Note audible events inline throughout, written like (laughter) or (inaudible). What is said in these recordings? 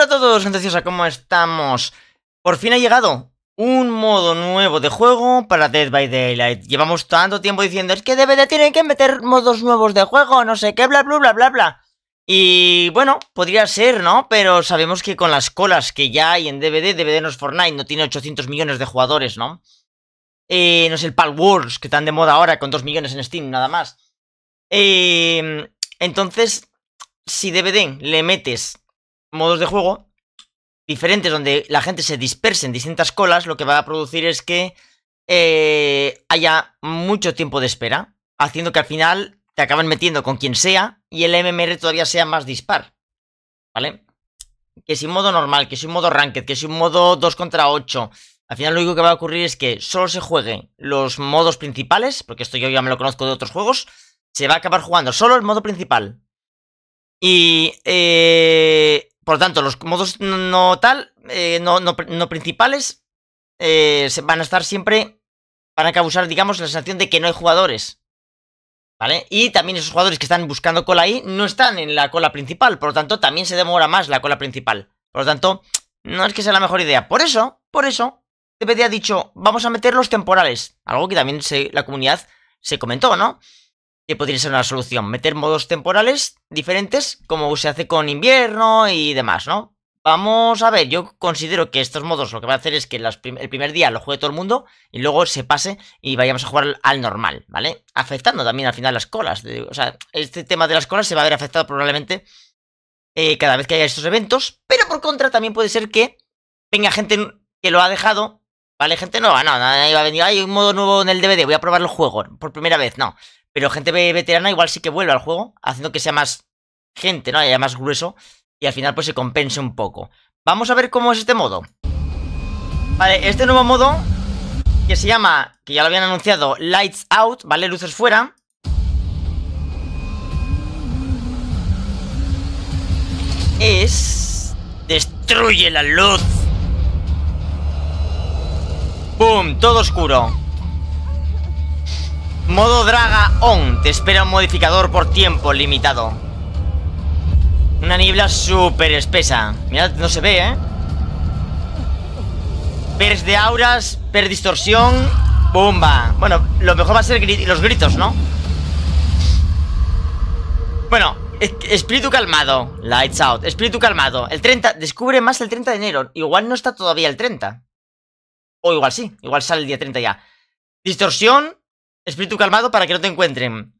Hola a todos, entonces, ¿cómo estamos? Por fin ha llegado un modo nuevo de juego para Dead by Daylight. Llevamos tanto tiempo diciendo, es que DVD tienen que meter modos nuevos de juego, no sé qué, bla, bla, bla, bla, bla. Y bueno, podría ser, ¿no? Pero sabemos que con las colas que ya hay en DVD, DVD no es Fortnite, no tiene 800 millones de jugadores, ¿no? Eh, no es el Pal Wars, que tan de moda ahora, con 2 millones en Steam, nada más. Eh, entonces, si DVD le metes modos de juego diferentes donde la gente se disperse en distintas colas, lo que va a producir es que eh, haya mucho tiempo de espera, haciendo que al final te acaben metiendo con quien sea y el MMR todavía sea más dispar. ¿Vale? Que si un modo normal, que si un modo ranked, que si un modo 2 contra 8. Al final lo único que va a ocurrir es que solo se jueguen los modos principales, porque esto yo ya me lo conozco de otros juegos, se va a acabar jugando solo el modo principal. Y eh, por lo tanto, los modos no tal, eh, no, principales, eh, van a estar siempre, van a causar, digamos, la sensación de que no hay jugadores. ¿Vale? Y también esos jugadores que están buscando cola ahí no están en la cola principal, por lo tanto también se demora más la cola principal. Por lo tanto, no es que sea la mejor idea. Por eso, por eso, DPD ha dicho, vamos a meter los temporales. Algo que también la comunidad se comentó, ¿no? que podría ser una solución. Meter modos temporales diferentes, como se hace con invierno y demás, ¿no? Vamos a ver, yo considero que estos modos lo que va a hacer es que el primer día lo juegue todo el mundo y luego se pase y vayamos a jugar al normal, ¿vale? Afectando también al final las colas. o sea, este tema de las colas se va a ver afectado probablemente eh, cada vez que haya estos eventos, pero por contra también puede ser que venga gente que lo ha dejado, ¿vale? Gente nueva, no, nadie va a venir, hay un modo nuevo en el DVD, voy a probar el juego por primera vez, no. Pero gente veterana igual sí que vuelve al juego, haciendo que sea más gente, ¿no? Haya más grueso. Y al final pues se compense un poco. Vamos a ver cómo es este modo. Vale, este nuevo modo que se llama, que ya lo habían anunciado, Lights Out, ¿vale? Luces fuera. Es... Destruye la luz. ¡Boom! Todo oscuro. Modo Draga On. Te espera un modificador por tiempo limitado. Una niebla súper espesa. Mirad, no se ve, ¿eh? Pers de auras, per distorsión, bomba. Bueno, lo mejor va a ser los gritos, ¿no? Bueno, espíritu calmado. Lights out. Espíritu calmado. El 30. Descubre más el 30 de enero. Igual no está todavía el 30. O igual sí. Igual sale el día 30 ya. Distorsión, Espíritu calmado para que no te encuentren.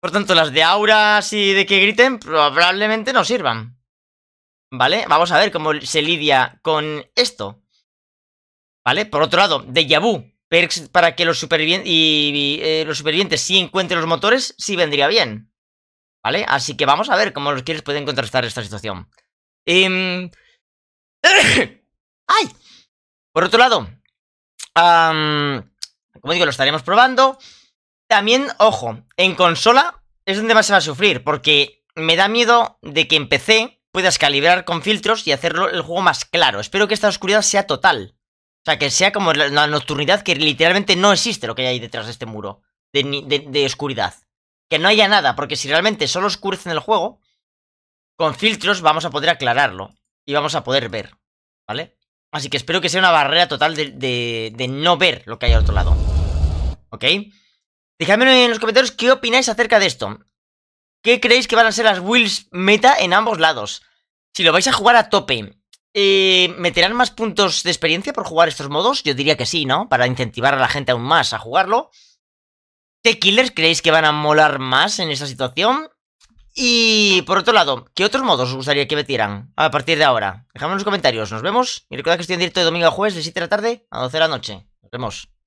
Por tanto, las de auras y de que griten probablemente no sirvan. ¿Vale? Vamos a ver cómo se lidia con esto. ¿Vale? Por otro lado, de vu. para que los supervivientes, y, eh, los supervivientes sí encuentren los motores, sí vendría bien. ¿Vale? Así que vamos a ver cómo los quieres pueden contrastar esta situación. Em, (coughs) ¡Ay! Por otro lado, como digo, lo estaremos probando. También, ojo, en consola es donde más se va a sufrir, porque me da miedo de que en PC puedas calibrar con filtros y hacerlo el juego más claro. Espero que esta oscuridad sea total. O sea, que sea como la nocturnidad que literalmente no existe lo que hay detrás de este muro de, oscuridad. Que no haya nada, porque si realmente solo en el juego, con filtros vamos a poder aclararlo y vamos a poder ver, ¿vale? Así que espero que sea una barrera total de, de no ver lo que hay al otro lado. ¿Ok? Dejadme en los comentarios qué opináis acerca de esto. ¿Qué creéis que van a ser las wills meta en ambos lados? Si lo vais a jugar a tope, eh, ¿meterán más puntos de experiencia por jugar estos modos? Yo diría que sí, ¿no? Para incentivar a la gente aún más a jugarlo. ¿Qué killers creéis que van a molar más en esta situación? Y por otro lado, ¿qué otros modos os gustaría que metieran a partir de ahora? Dejadme en los comentarios. Nos vemos y recuerda que estoy en directo de domingo a jueves de 7 de la tarde a 12 de la noche. Nos vemos.